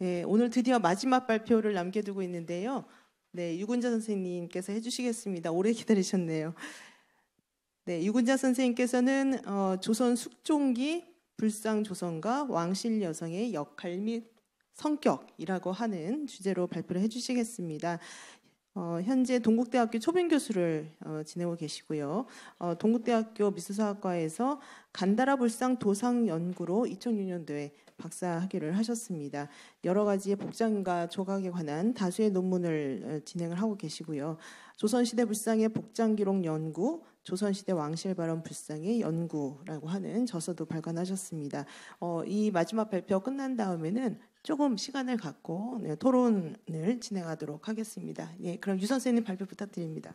네, 오늘 드디어 마지막 발표를 남겨두고 있는데요. 네, 유군자 선생님께서 해주시겠습니다. 오래 기다리셨네요. 네, 유군자 선생님께서는 어, 조선 숙종기 불상 조선과 왕실 여성의 역할 및 성격이라고 하는 주제로 발표를 해주시겠습니다. 어, 현재 동국대학교 초빙 교수를 어, 지내고 계시고요. 어, 동국대학교 미술사학과에서 간다라 불상 도상 연구로 2006년도에 박사 학위를 하셨습니다. 여러 가지 복장과 조각에 관한 다수의 논문을 어, 진행을 하고 계시고요. 조선시대 불상의 복장 기록 연구, 조선시대 왕실 발언 불상의 연구라고 하는 저서도 발간하셨습니다. 어, 이 마지막 발표 끝난 다음에는 조금 시간을 갖고 네, 토론을 진행하도록 하겠습니다. 예, 그럼 유 선생님 발표 부탁드립니다.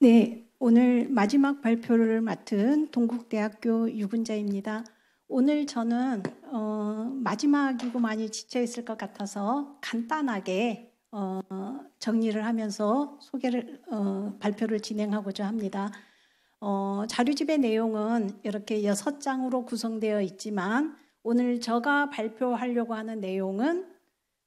네, 오늘 마지막 발표를 맡은 동국대학교 유근자입니다. 오늘 저는 어, 마지막이고 많이 지쳐 있을 것 같아서 간단하게 어, 정리를 하면서 소개를 어, 발표를 진행하고자 합니다. 어, 자료집의 내용은 이렇게 여섯 장으로 구성되어 있지만 오늘 제가 발표하려고 하는 내용은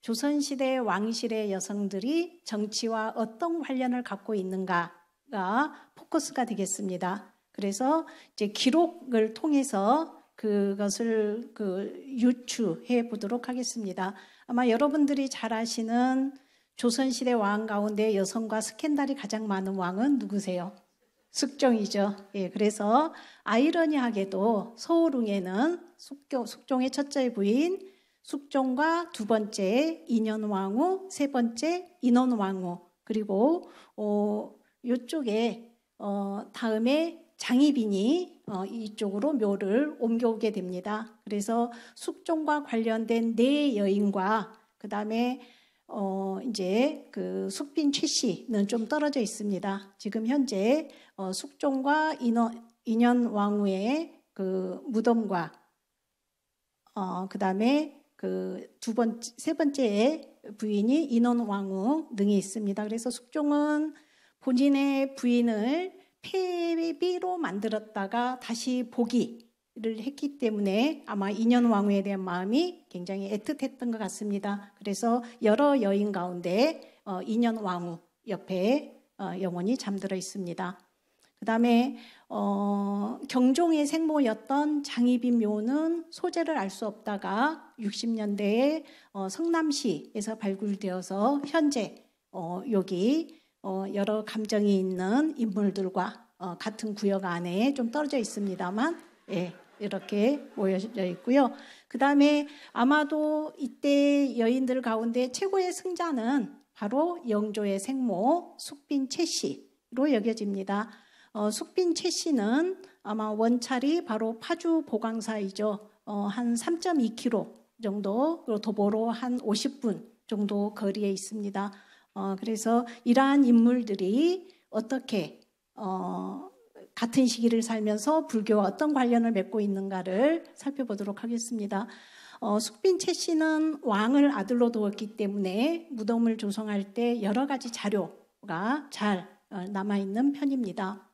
조선시대 왕실의 여성들이 정치와 어떤 관련을 갖고 있는가가 포커스가 되겠습니다. 그래서 이제 기록을 통해서 그것을 그 유추해 보도록 하겠습니다. 아마 여러분들이 잘 아시는 조선시대 왕 가운데 여성과 스캔들이 가장 많은 왕은 누구세요? 숙종이죠. 예, 그래서 아이러니하게도 서울웅에는 숙종, 숙종의 첫째 부인 숙종과 두 번째 인현왕후, 세 번째 인원왕후, 그리고 어, 이쪽에 어, 다음에 장희빈이 어, 이쪽으로 묘를 옮겨오게 됩니다. 그래서 숙종과 관련된 네 여인과 그 다음에 어 이제 그 숙빈 최 씨는 좀 떨어져 있습니다. 지금 현재 어 숙종과 인원, 인현 왕후의 그 무덤과 어 그다음에 그 두 번째 세번째 부인이 인원 왕후 등이 있습니다. 그래서 숙종은 본인의 부인을 폐비로 만들었다가 다시 보기를 했기 때문에 아마 인연 왕후에 대한 마음이 굉장히 애틋했던 것 같습니다. 그래서 여러 여인 가운데 어, 인연 왕후 옆에 어, 영원히 잠들어 있습니다. 그 다음에 어, 경종의 생모였던 장희빈 묘는 소재를 알 수 없다가 60년대에 어, 성남시에서 발굴되어서 현재 어, 여기 어, 여러 감정이 있는 인물들과 어, 같은 구역 안에 좀 떨어져 있습니다만 예, 이렇게 모여져 있고요. 그 다음에 아마도 이때 여인들 가운데 최고의 승자는 바로 영조의 생모 숙빈 채 씨로 여겨집니다. 어, 숙빈 채 씨는 아마 원찰이 바로 파주 보광사이죠. 어, 한 3.2km 정도 도보로 한 50분 정도 거리에 있습니다. 어, 그래서 이러한 인물들이 어떻게 어, 같은 시기를 살면서 불교와 어떤 관련을 맺고 있는가를 살펴보도록 하겠습니다. 어, 숙빈 채 씨는 왕을 아들로 두었기 때문에 무덤을 조성할 때 여러 가지 자료가 잘 어, 남아있는 편입니다.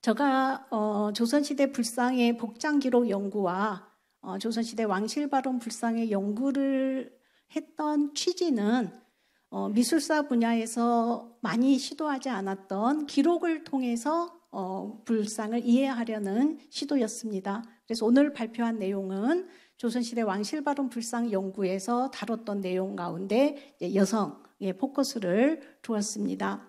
제가 어, 조선시대 불상의 복장기록 연구와 어, 조선시대 왕실발언 불상의 연구를 했던 취지는 어, 미술사 분야에서 많이 시도하지 않았던 기록을 통해서 어, 불상을 이해하려는 시도였습니다. 그래서 오늘 발표한 내용은 조선시대 왕실바론 불상 연구에서 다뤘던 내용 가운데 여성의 포커스를 두었습니다.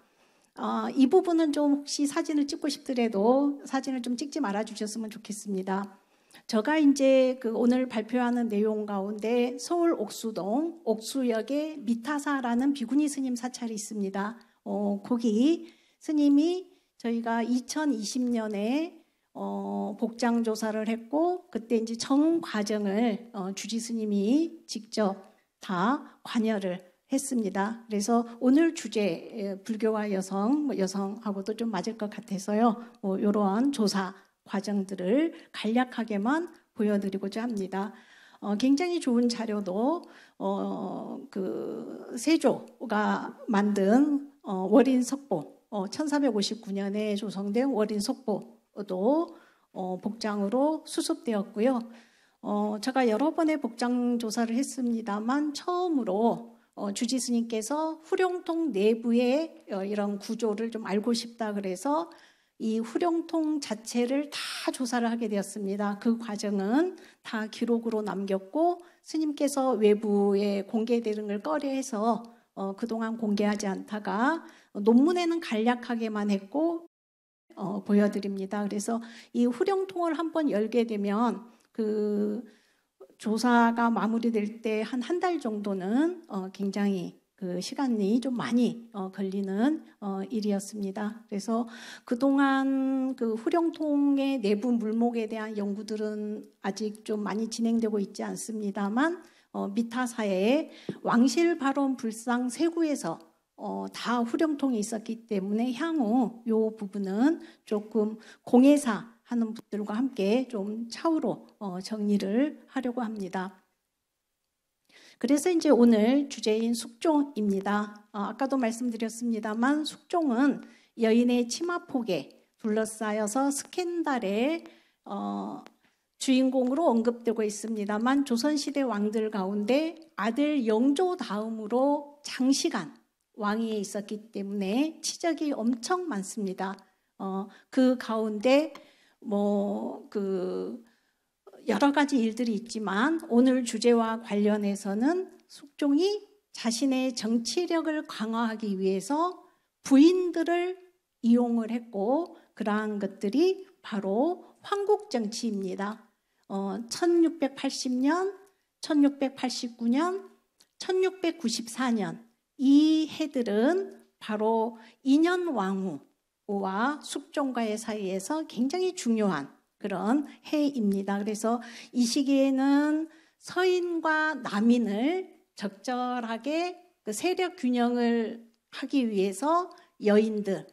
어, 이 부분은 좀 혹시 사진을 찍고 싶더라도 사진을 좀 찍지 말아주셨으면 좋겠습니다. 제가 이제 그 오늘 발표하는 내용 가운데 서울 옥수동 옥수역의 미타사라는 비구니 스님 사찰이 있습니다. 어, 거기 스님이 저희가 2020년에 어, 복장 조사를 했고 그때 이제 정 과정을 어, 주지 스님이 직접 다 관여를 했습니다. 그래서 오늘 주제 불교와 여성, 뭐 여성하고도 좀 맞을 것 같아서요. 뭐 이러한 조사 과정들을 간략하게만 보여드리고자 합니다. 어, 굉장히 좋은 자료도 어, 그 세조가 만든 어, 월인 석보 어, 1459년에 조성된 월인 석보도 어, 복장으로 수습되었고요. 어, 제가 여러 번의 복장 조사를 했습니다만 처음으로 어, 주지 스님께서 후룡통 내부의 어, 이런 구조를 좀 알고 싶다 그래서 이후령통 자체를 다 조사를 하게 되었습니다. 그 과정은 다 기록으로 남겼고 스님께서 외부에 공개되는 걸 꺼려해서 어, 그동안 공개하지 않다가 논문에는 간략하게만 했고 어, 보여드립니다. 그래서 이 후령통을 한번 열게 되면 그 조사가 마무리될 때 한 한 달 정도는 어, 굉장히 그 시간이 좀 많이 어, 걸리는 어, 일이었습니다. 그래서 그동안 그 후령통의 내부 물목에 대한 연구들은 아직 좀 많이 진행되고 있지 않습니다만 어, 미타사의 왕실 발언 불상 세구에서 어, 다 후령통이 있었기 때문에 향후 요 부분은 조금 공예사 하는 분들과 함께 좀 차후로 어, 정리를 하려고 합니다. 그래서 이제 오늘 주제인 숙종입니다. 어, 아까도 말씀드렸습니다만 숙종은 여인의 치마폭에 둘러싸여서 스캔달의 어, 주인공으로 언급되고 있습니다만 조선시대 왕들 가운데 아들 영조 다음으로 장시간 왕위에 있었기 때문에 치적이 엄청 많습니다. 어, 그 가운데 뭐그 여러 가지 일들이 있지만 오늘 주제와 관련해서는 숙종이 자신의 정치력을 강화하기 위해서 부인들을 이용을 했고 그러한 것들이 바로 황국 정치입니다. 어, 1680년, 1689년, 1694년 이 해들은 바로 인현 왕후와 숙종과의 사이에서 굉장히 중요한 그런 해입니다. 그래서 이 시기에는 서인과 남인을 적절하게 그 세력 균형을 하기 위해서 여인들을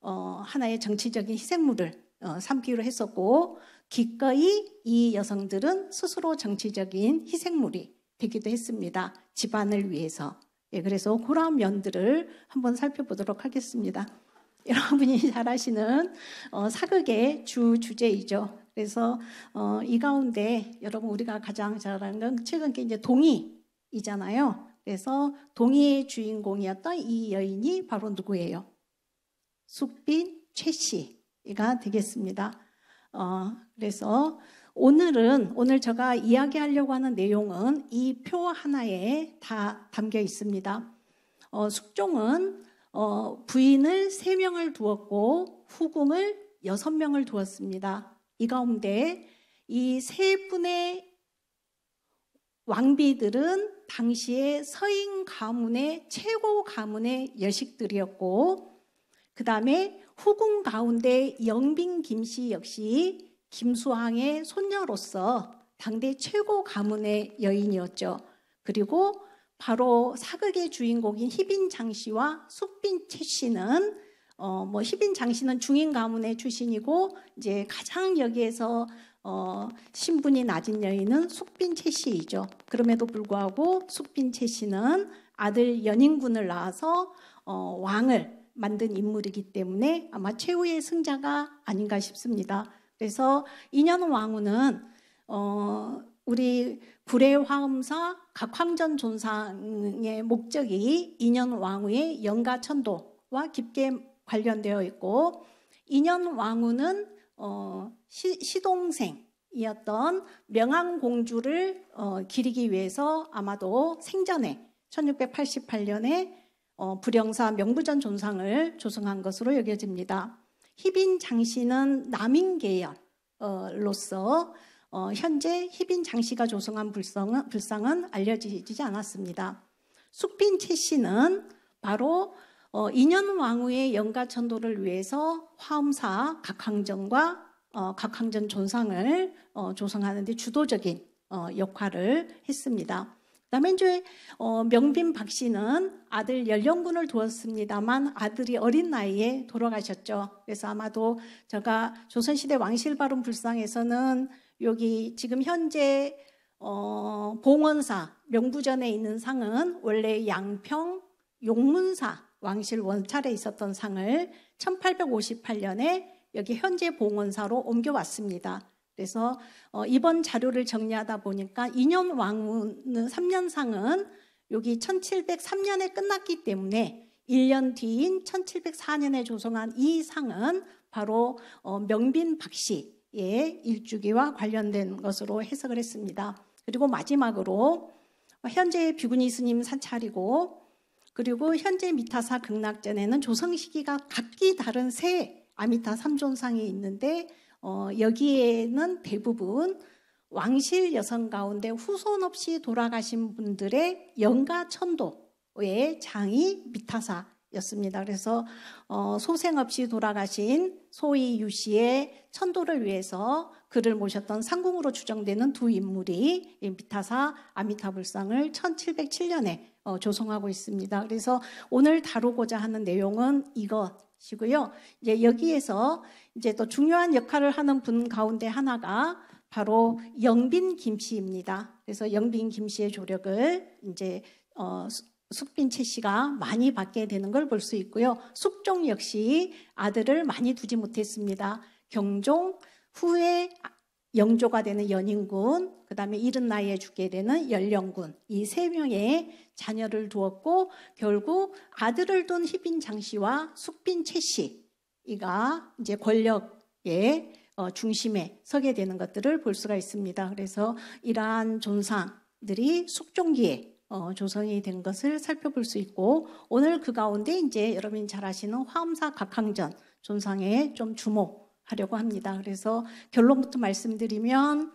어, 하나의 정치적인 희생물을 어, 삼기로 했었고 기꺼이 이 여성들은 스스로 정치적인 희생물이 되기도 했습니다. 집안을 위해서. 예, 그래서 그런 면들을 한번 살펴보도록 하겠습니다. 여러분이 잘 아시는 어, 사극의 주 주제이죠. 그래서 어, 이 가운데 여러분 우리가 가장 잘 아는 건 최근 게 이제 동이이잖아요. 그래서 동이의 주인공이었던 이 여인이 바로 누구예요? 숙빈 최씨가 되겠습니다. 어, 그래서 오늘은 오늘 제가 이야기하려고 하는 내용은 이 표 하나에 다 담겨 있습니다. 어, 숙종은 어, 부인을 3명을 두었고 후궁을 6명을 두었습니다. 이 가운데 이 세 분의 왕비들은 당시에 서인 가문의 최고 가문의 여식들이었고 그 다음에 후궁 가운데 영빈 김씨 역시 김수왕의 손녀로서 당대 최고 가문의 여인이었죠. 그리고 바로 사극의 주인공인 희빈 장씨와 숙빈 채 씨는 어, 뭐 희빈 장씨는 중인 가문의 출신이고 이제 가장 여기에서 어, 신분이 낮은 여인은 숙빈 채 씨이죠. 그럼에도 불구하고 숙빈 채 씨는 아들 연인군을 낳아서 어, 왕을 만든 인물이기 때문에 아마 최후의 승자가 아닌가 싶습니다. 그래서 인현 왕후는 어, 우리 불의화엄사 각황전 존상의 목적이 인연 왕후의 영가 천도와 깊게 관련되어 있고 인연 왕후는 어, 시, 동생이었던 명왕공주를 어, 기리기 위해서 아마도 생전에 1688년에 어, 불영사 명부전 존상을 조성한 것으로 여겨집니다. 희빈 장씨는 남인 계열로서 어, 현재 희빈 장 씨가 조성한 불성은, 불상은 알려지지 않았습니다. 숙빈 채 씨는 바로 어, 인현 왕후의 영가 천도를 위해서 화엄사 각황전과 어, 각황전 존상을 어, 조성하는데 주도적인 어, 역할을 했습니다. 그다음에 어, 명빈 박 씨는 아들 열령군을 두었습니다만 아들이 어린 나이에 돌아가셨죠. 그래서 아마도 제가 조선시대 왕실 발음 불상에서는 여기 지금 현재 어, 봉원사 명부전에 있는 상은 원래 양평 용문사 왕실 원찰에 있었던 상을 1858년에 여기 현재 봉원사로 옮겨왔습니다. 그래서 어, 이번 자료를 정리하다 보니까 2년 왕은 3년 상은 여기 1703년에 끝났기 때문에 1년 뒤인 1704년에 조성한 이 상은 바로 어, 명빈 박씨 예, 일주기와 관련된 것으로 해석을 했습니다. 그리고 마지막으로 현재 비구니 스님 사찰이고 그리고 현재 미타사 극락전에는 조성 시기가 각기 다른 세 아미타 삼존상이 있는데 어, 여기에는 대부분 왕실 여성 가운데 후손 없이 돌아가신 분들의 영가 천도의 장이 미타사 였습니다. 그래서 어, 소생 없이 돌아가신 소희유 씨의 천도를 위해서 그를 모셨던 상궁으로 추정되는 두 인물이 미타사 아미타불상을 1707년에 어, 조성하고 있습니다. 그래서 오늘 다루고자 하는 내용은 이것이고요. 이제 여기에서 이제 또 중요한 역할을 하는 분 가운데 하나가 바로 영빈 김씨입니다. 그래서 영빈 김씨의 조력을 이제 어, 숙빈 채 씨가 많이 받게 되는 걸 볼 수 있고요. 숙종 역시 아들을 많이 두지 못했습니다. 경종 후에 영조가 되는 연인군, 그 다음에 이른 나이에 죽게 되는 연령군 이 세 명의 자녀를 두었고 결국 아들을 둔 희빈 장씨와 숙빈 채씨 가 이제 권력의 어, 중심에 서게 되는 것들을 볼 수가 있습니다. 그래서 이러한 존상들이 숙종기에 어, 조성이 된 것을 살펴볼 수 있고 오늘 그 가운데 이제 여러분이 잘 아시는 화엄사 각항전 존상에 좀 주목하려고 합니다. 그래서 결론부터 말씀드리면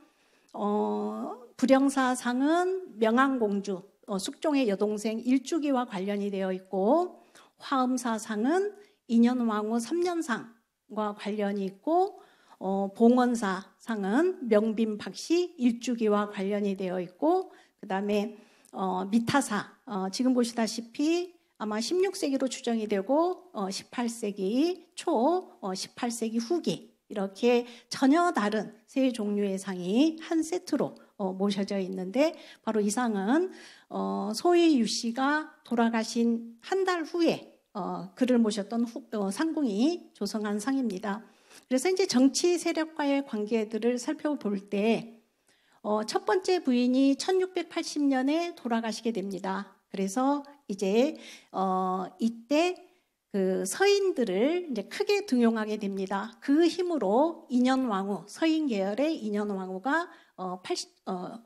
어, 불영사상은 명왕공주 어, 숙종의 여동생 일주기와 관련이 되어 있고 화엄사상은 인현왕후 3년상과 관련이 있고 어, 봉원사상은 명빈 박씨 일주기와 관련이 되어 있고 그 다음에 어, 미타사 어, 지금 보시다시피 아마 16세기로 추정이 되고 어, 18세기 초, 어, 18세기 후기 이렇게 전혀 다른 세 종류의 상이 한 세트로 어, 모셔져 있는데 바로 이 상은 어, 소위 유 씨가 돌아가신 한 달 후에 어, 그를 모셨던 후, 어, 상궁이 조성한 상입니다. 그래서 이제 정치 세력과의 관계들을 살펴볼 때 어, 첫 번째 부인이 1680년에 돌아가시게 됩니다. 그래서 이제 어, 이때 그 서인들을 이제 크게 등용하게 됩니다. 그 힘으로 인현 왕후 서인 계열의 인현 왕후가 어, 80, 어,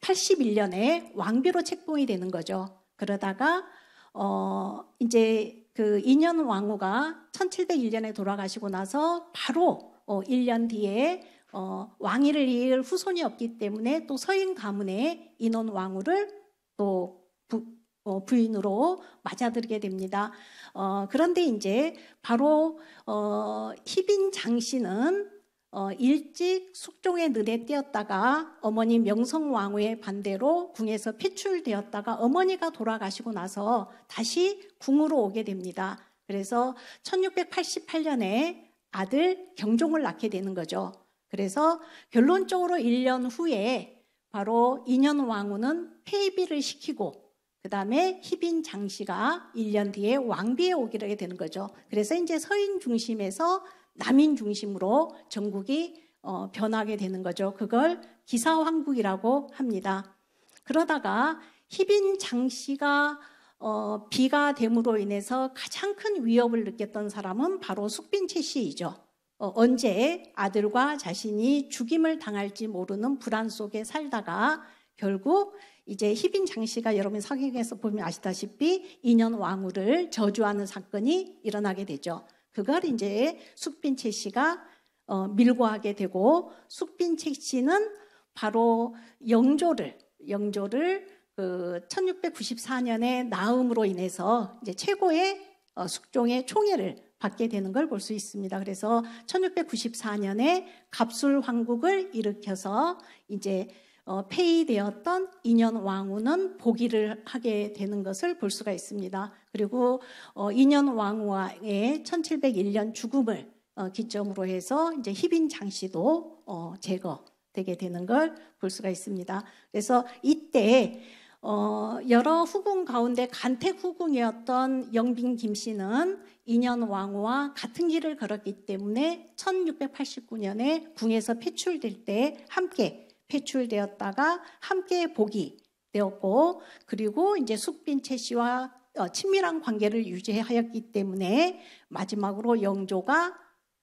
81년에 왕비로 책봉이 되는 거죠. 그러다가 어, 이제 그 인현 왕후가 1701년에 돌아가시고 나서 바로 어, 1년 뒤에 어, 왕위를 이을 후손이 없기 때문에 또 서인 가문의 인원 왕후를 또 부, 어, 부인으로 맞아들게 됩니다. 어, 그런데 이제 바로 어, 희빈 장씨는 어, 일찍 숙종의 눈에 띄었다가 어머니 명성왕후의 반대로 궁에서 폐출되었다가 어머니가 돌아가시고 나서 다시 궁으로 오게 됩니다. 그래서 1688년에 아들 경종을 낳게 되는 거죠. 그래서 결론적으로 1년 후에 바로 2년 왕후는 폐비를 시키고 그 다음에 희빈 장씨가 1년 뒤에 왕비에 오기로 되는 거죠. 그래서 이제 서인 중심에서 남인 중심으로 전국이 어, 변하게 되는 거죠. 그걸 기사황국이라고 합니다. 그러다가 희빈 장씨가 어, 비가 됨으로 인해서 가장 큰 위협을 느꼈던 사람은 바로 숙빈최 씨이죠. 어, 언제 아들과 자신이 죽임을 당할지 모르는 불안 속에 살다가 결국 이제 희빈 장씨가 여러분 성경에서 보면 아시다시피 인연 왕후를 저주하는 사건이 일어나게 되죠. 그걸 이제 숙빈채 씨가 어, 밀고 하게 되고 숙빈채 씨는 바로 영조를 영조를 그 1694년에 나음으로 인해서 이제 최고의 어, 숙종의 총애를 받게 되는 걸 볼 수 있습니다. 그래서 1694년에 갑술 황국을 일으켜서 이제 어, 폐위되었던 인현 왕후는 복위를 하게 되는 것을 볼 수가 있습니다. 그리고 어, 인현 왕후의 1701년 죽음을 어, 기점으로 해서 이제 희빈 장씨도 어, 제거되게 되는 걸 볼 수가 있습니다. 그래서 이때 어, 여러 후궁 가운데 간택 후궁이었던 영빈 김 씨는 인현 왕후와 같은 길을 걸었기 때문에 1689년에 궁에서 폐출될 때 함께 폐출되었다가 함께 복이 되었고 그리고 이제 숙빈 채 씨와 어, 친밀한 관계를 유지하였기 때문에 마지막으로 영조가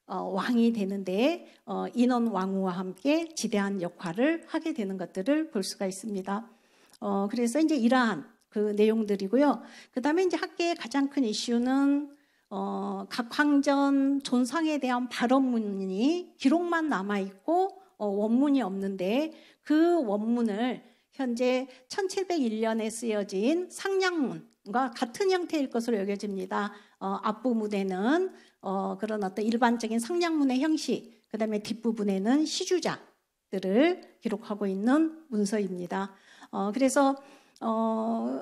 어, 왕이 되는데 어, 인원 왕후와 함께 지대한 역할을 하게 되는 것들을 볼 수가 있습니다. 어, 그래서 이제 이러한 그 내용들이고요. 그 다음에 이제 학계의 가장 큰 이슈는 어, 각황전 존상에 대한 발언문이 기록만 남아있고 어, 원문이 없는데 그 원문을 현재 1701년에 쓰여진 상량문과 같은 형태일 것으로 여겨집니다. 어, 앞부분에는 어, 그런 어떤 일반적인 상량문의 형식, 그 다음에 뒷부분에는 시주자들을 기록하고 있는 문서입니다. 어, 그래서 어,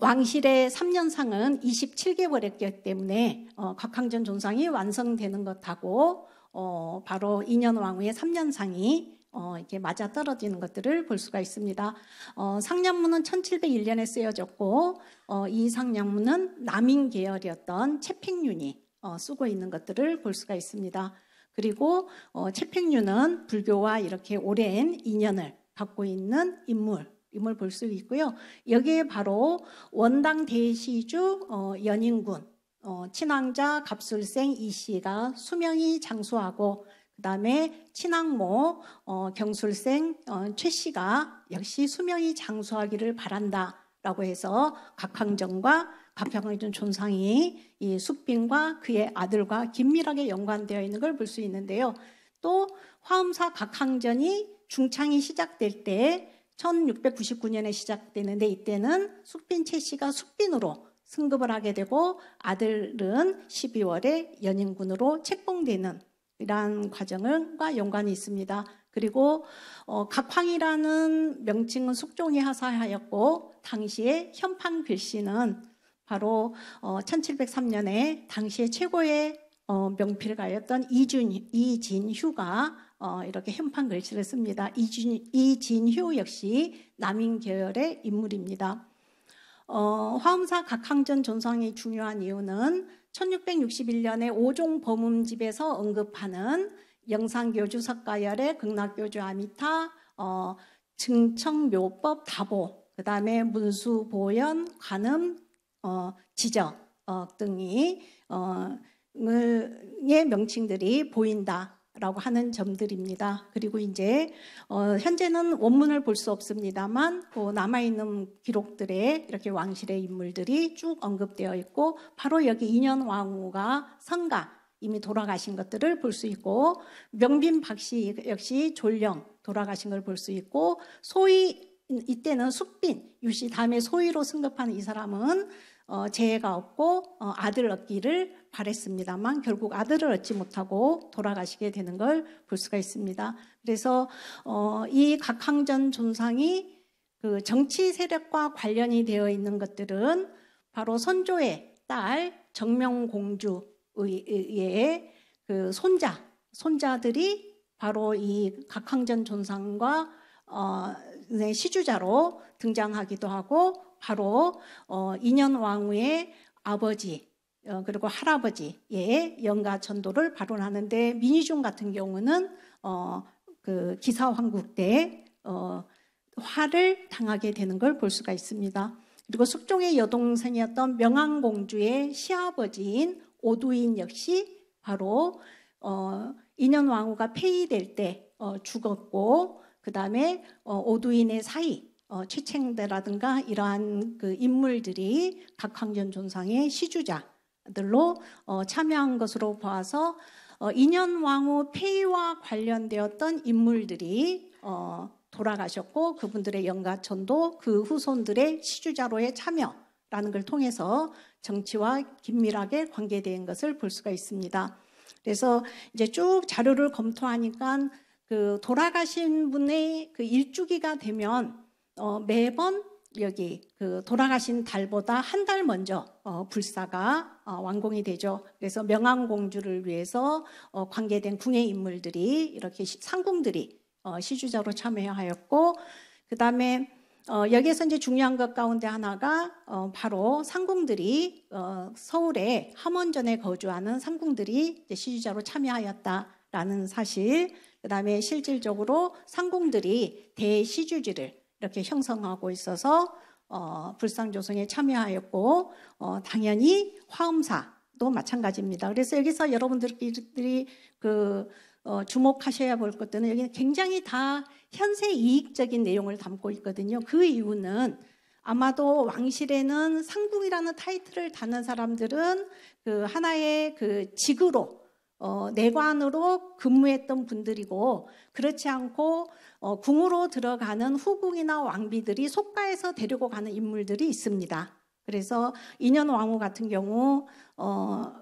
왕실의 3년상은 27개월이었기 때문에 어, 곽항전 존상이 완성되는 것하고 어, 바로 인년 왕후의 3년상이 어, 이렇게 맞아 떨어지는 것들을 볼 수가 있습니다. 어, 상량문은 1701년에 쓰여졌고, 어, 이 상량문은 남인 계열이었던 채팽윤이 어, 쓰고 있는 것들을 볼 수가 있습니다. 그리고 어, 채팽윤은 불교와 이렇게 오랜 인연을 갖고 있는 인물 임을 볼수 있고요. 여기에 바로 원당 대시주 어, 연인군 어, 친왕자 갑술생 이 씨가 수명이 장수하고 그다음에 친왕모 어, 경술생 최 씨가 역시 수명이 장수하기를 바란다라고 해서 각황정과 박평의준 존상이 이 숙빈과 그의 아들과 긴밀하게 연관되어 있는 걸 볼 수 있는데요. 또 화엄사 각항전이 중창이 시작될 때 1699년에 시작되는데 이때는 숙빈 최 씨가 숙빈으로 승급을 하게 되고 아들은 12월에 연인군으로 책봉되는 이러한 과정과 연관이 있습니다. 그리고 어, 각황이라는 명칭은 숙종이 하사하였고 당시에 현판 글씨는 바로 어, 1703년에 당시의 최고의 어, 명필가였던 이준, 이진휴가 어, 이렇게 현판 글씨를 씁니다. 이진, 이진효 역시 남인 계열의 인물입니다. 어, 화엄사 각항전 전상이 중요한 이유는 1661년에 오종 범음집에서 언급하는 영상교주석가열의 극락교주 아미타, 어, 증청묘법 다보, 그 다음에 문수보연, 관음, 어, 지적 어, 등이 어, 의 명칭들이 보인다. 라고 하는 점들입니다. 그리고 이제 어, 현재는 원문을 볼 수 없습니다만 그 남아있는 기록들에 이렇게 왕실의 인물들이 쭉 언급되어 있고 바로 여기 인현 왕후가 성가 이미 돌아가신 것들을 볼 수 있고 명빈 박씨 역시 졸령 돌아가신 걸 볼 수 있고 소위 이때는 숙빈 유씨 다음에 소위로 승급하는 이 사람은 어, 재해가 없고 어, 아들 얻기를 바랬습니다만 결국 아들을 얻지 못하고 돌아가시게 되는 걸 볼 수가 있습니다. 그래서 어, 이 각항전 존상이 그 정치 세력과 관련이 되어 있는 것들은 바로 선조의 딸 정명공주의 의해 그 손자 손자들이 바로 이 각항전 존상과 어, 네, 시주자로 등장하기도 하고 바로 어, 인현 왕후의 아버지 어, 그리고 할아버지의 영가 전도를 발언하는데 민희중 같은 경우는 어, 그 기사 황국 때 어, 화를 당하게 되는 걸 볼 수가 있습니다. 그리고 숙종의 여동생이었던 명왕공주의 시아버지인 오두인 역시 바로 어, 인현 왕후가 폐위될 때 어, 죽었고 그 다음에 어, 오두인의 사이 어, 최첸대라든가 이러한 그 인물들이 각황전 존상의 시주자들로 어, 참여한 것으로 보아서 어, 인현 왕후 폐위와 관련되었던 인물들이 어, 돌아가셨고 그분들의 영가천도 그 후손들의 시주자로의 참여라는 걸 통해서 정치와 긴밀하게 관계된 것을 볼 수가 있습니다. 그래서 이제 쭉 자료를 검토하니까 그 돌아가신 분의 그 일주기가 되면 어, 매번 여기 그 돌아가신 달보다 한 달 먼저 어, 불사가 어, 완공이 되죠. 그래서 명왕공주를 위해서 어, 관계된 궁의 인물들이 이렇게 시, 상궁들이 어, 시주자로 참여하였고 그 다음에 어, 여기에서 이제 중요한 것 가운데 하나가 어, 바로 상궁들이 서울의 함원전에 거주하는 상궁들이 시주자로 참여하였다라는 사실 그 다음에 실질적으로 상궁들이 대시주지를 이렇게 형성하고 있어서 어, 불상조성에 참여하였고 어, 당연히 화엄사도 마찬가지입니다. 그래서 여기서 여러분들이 그 어, 주목하셔야 볼 것들은 여기는 굉장히 다 현세 이익적인 내용을 담고 있거든요. 그 이유는 아마도 왕실에는 상궁이라는 타이틀을 다는 사람들은 그 하나의 그 직으로 어, 내관으로 근무했던 분들이고 그렇지 않고 어, 궁으로 들어가는 후궁이나 왕비들이 속가에서 데리고 가는 인물들이 있습니다. 그래서 인현 왕후 같은 경우 어,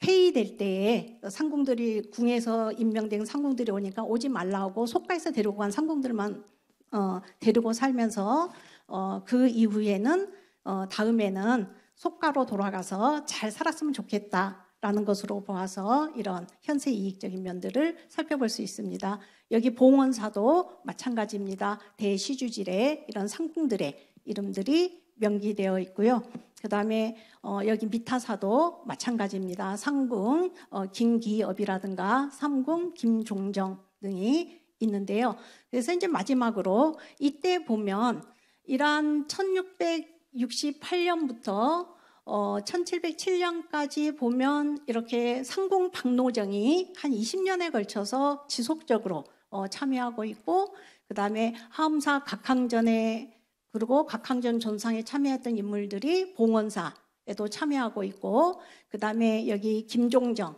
폐위될 때에 상궁들이 궁에서 임명된 상궁들이 오니까 오지 말라고 속가에서 데리고 간 상궁들만 어, 데리고 살면서 어, 그 이후에는 어, 다음에는 속가로 돌아가서 잘 살았으면 좋겠다. 라는 것으로 보아서 이런 현세 이익적인 면들을 살펴볼 수 있습니다. 여기 봉원사도 마찬가지입니다. 대시주질의 이런 상품들의 이름들이 명기되어 있고요. 그 다음에 어, 여기 미타사도 마찬가지입니다. 상궁 어, 김기업이라든가 삼궁 김종정 등이 있는데요. 그래서 이제 마지막으로 이때 보면 이러한 1668년부터 어, 1707년까지 보면 이렇게 상공 박노정이 한 20년에 걸쳐서 지속적으로 어, 참여하고 있고 그 다음에 하음사 각항전에 그리고 각항전 전상에 참여했던 인물들이 봉원사에도 참여하고 있고 그 다음에 여기 김종정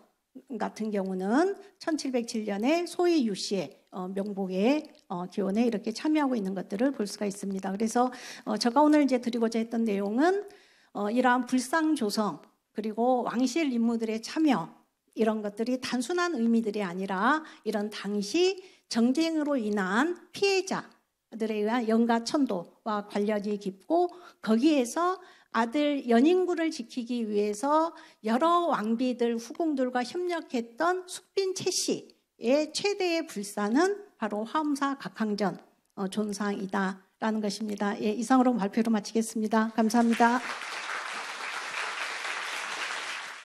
같은 경우는 1707년에 소위 유씨의 어, 명복의 어, 기원에 이렇게 참여하고 있는 것들을 볼 수가 있습니다. 그래서 어, 제가 오늘 이제 드리고자 했던 내용은 어, 이러한 불상 조성 그리고 왕실 인물들의 참여 이런 것들이 단순한 의미들이 아니라 이런 당시 정쟁으로 인한 피해자들에 의한 연가 천도와 관련이 깊고 거기에서 아들 연인구를 지키기 위해서 여러 왕비들 후궁들과 협력했던 숙빈 채 씨의 최대의 불사는 바로 화엄사 각항전 어, 존상이다 라는 것입니다. 예, 이상으로 발표를 마치겠습니다. 감사합니다.